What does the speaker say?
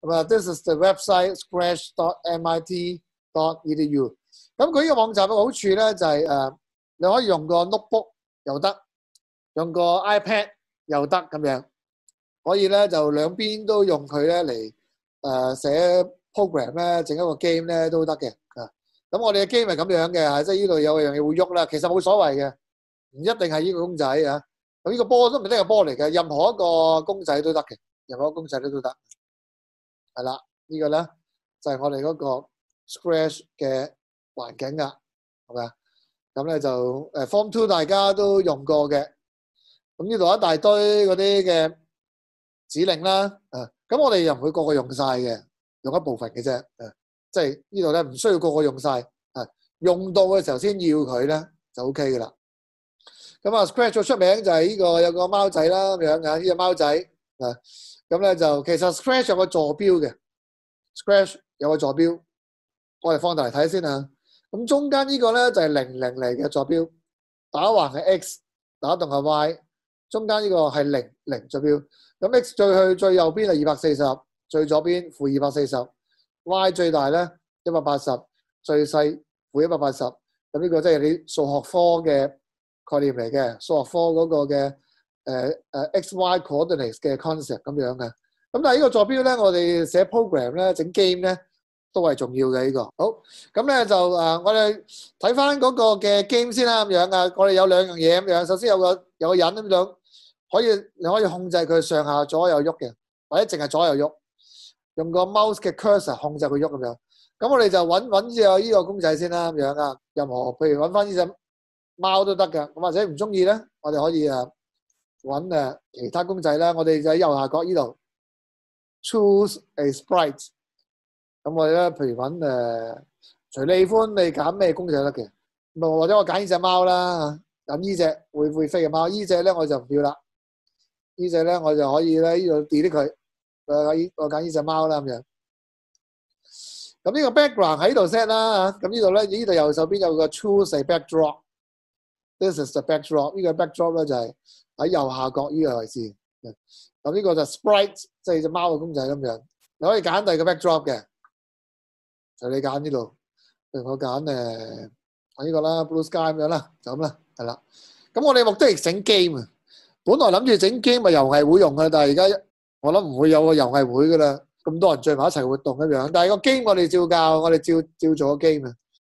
咁啊，this is the website scratch.mit.edu。咁佢呢个网站嘅好处咧就系诶，你可以用个 notebook 又得，用个 iPad 又得咁样，可以咧就两边都用佢咧嚟诶写 program 咧，整一个 game 咧都得嘅啊。咁我哋嘅 game 系咁样嘅，即系呢度有样嘢会喐啦，其实冇所谓嘅，唔一定系呢个公仔啊。咁呢个波都唔一定系波嚟嘅，任何一个公仔都得嘅，任何一公仔都都得。系啦，呢个咧就系我哋嗰个 Scratch 嘅环境噶，系咪啊？咁咧就诶 Form Two 大家都用过嘅，咁呢度一大堆嗰啲嘅指令啦，啊，咁我哋又唔会个个用晒嘅，用一部分嘅啫，啊，即系呢度咧唔需要个个用晒，啊，用到嘅时候先要佢咧就 OK 噶啦。咁啊，Scratch 出名就系呢个有个猫仔啦，咁样嘅呢只猫仔啊。咁咧就其實 scratch 有個坐標嘅，scratch 有個坐標，我哋放大嚟睇先啊。咁中間呢個咧就係零零嚟嘅坐標，打橫係 x，打棟係 y。中間呢個係零零坐標。咁 x 最去最右邊係二百四十，最左邊負二百四十。y 最大咧一百八十，最細負一百八十。咁呢個即係你數學科嘅概念嚟嘅，數學科嗰個嘅。誒誒 x y coordinates 嘅 concept 咁樣嘅，咁但係呢個坐標咧，我哋寫 program 咧，整 game 咧都係重要嘅呢個。好，咁咧就誒我哋睇翻嗰個嘅 game 先啦，咁樣啊，我哋有兩樣嘢咁樣，首先有個有個人咁兩可以你可以控制佢上下左右喐嘅，或者淨係左右喐，用個 mouse 嘅 cursor 控制佢喐咁樣。咁我哋就揾揾只有呢個公仔先啦，咁樣啊，任何譬如揾翻呢只貓都得嘅，或者唔中意咧，我哋可以啊～揾誒其他公仔啦。我哋就喺右下角呢度 choose a sprite。咁我哋咧，譬如揾誒，隨你歡，你揀咩公仔得嘅。咁或者我揀呢只貓啦，咁呢只會會飛嘅貓。呢只咧我就唔要啦，呢只咧我就可以咧呢度 delete 佢。我揀呢我揀呢只貓啦咁樣。咁呢個 background 喺度 set 啦咁呢度咧呢度右手邊有個 choose a backdrop。This is the backdrop。呢個 backdrop 咧就係。喺右下角呢个位置，咁呢个就 sprite，即系只猫嘅公仔咁样，你可以拣第二个 backdrop 嘅，就你拣呢度，譬如我拣诶，我呢个啦，blue sky 咁样啦，就咁啦，系啦，咁我哋目的系整 game 啊，本来谂住整 game 咪游艺会用嘅，但系而家我谂唔会有个游艺会噶啦，咁多人聚埋一齐活动咁样，但系个 game 我哋照教，我哋照照做个 game 啊。